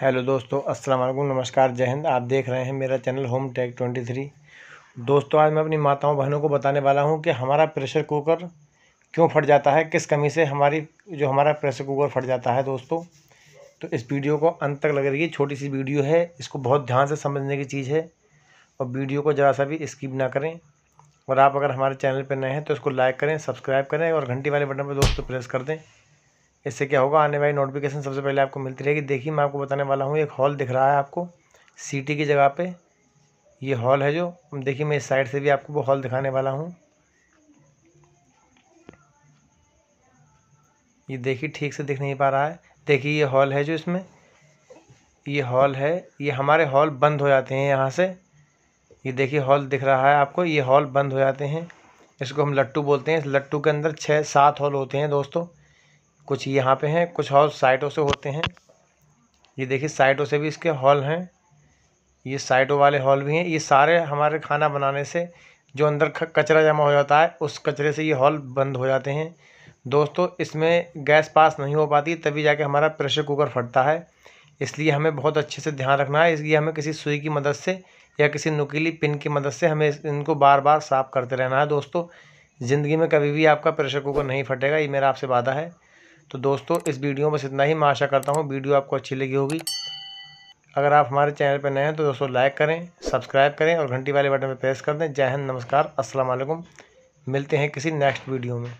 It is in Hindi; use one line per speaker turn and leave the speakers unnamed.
हेलो दोस्तों अस्सलाम वालेकुम नमस्कार जय हिंद आप देख रहे हैं मेरा channel home tech twenty three दोस्तों आज मैं अपनी माताओं बहनों को बताने वाला हूं कि हमारा प्रेशर कुकर क्यों फट जाता है किस कमी से हमारी जो हमारा प्रेशर कुकर फट जाता है दोस्तों तो इस वीडियो को अंत तक लग रही है छोटी सी वीडियो है इसको बहुत ध्यान से समझने की चीज़ है और वीडियो को ज़रा सा भी स्किप ना करें और आप अगर हमारे चैनल पर नए हैं तो इसको लाइक करें सब्सक्राइब करें और घंटी वाले बटन पर दोस्तों प्रेस कर दें इससे क्या होगा आने वाली नोटिफिकेशन सबसे पहले आपको मिलती रहेगी देखिए मैं आपको बताने वाला हूँ एक हॉल दिख रहा है आपको सिटी की जगह पे ये हॉल है जो देखिए मैं इस साइड से भी आपको वो हॉल दिखाने वाला हूँ ये देखिए ठीक से दिख नहीं पा रहा है देखिए ये हॉल है जो इसमें ये हॉल है ये हमारे हॉल बंद हो जाते हैं यहाँ से ये देखिए हॉल दिख रहा है आपको ये हॉल बंद हो जाते हैं इसको हम लट्टू बोलते हैं इस लट्टू के अंदर छः सात हॉल होते हैं दोस्तों कुछ यहाँ पे हैं कुछ हॉल साइडों से होते हैं ये देखिए साइडों से भी इसके हॉल हैं ये साइडों वाले हॉल भी हैं ये सारे हमारे खाना बनाने से जो अंदर कचरा जमा हो जाता है उस कचरे से ये हॉल बंद हो जाते हैं दोस्तों इसमें गैस पास नहीं हो पाती तभी जाके हमारा प्रेशर कुकर फटता है इसलिए हमें बहुत अच्छे से ध्यान रखना है इसलिए हमें किसी सुई की मदद से या किसी नुकीली पिन की मदद से हमें इनको बार बार साफ़ करते रहना है दोस्तों ज़िंदगी में कभी भी आपका प्रेशर कुकर नहीं फटेगा ये मेरा आपसे वादा है तो दोस्तों इस वीडियो में बस इतना ही मैं आशा करता हूँ वीडियो आपको अच्छी लगी होगी अगर आप हमारे चैनल पर नए हैं तो दोस्तों लाइक करें सब्सक्राइब करें और घंटी वाले बटन पर प्रेस कर दें जय हिंद नमस्कार असलम मिलते हैं किसी नेक्स्ट वीडियो में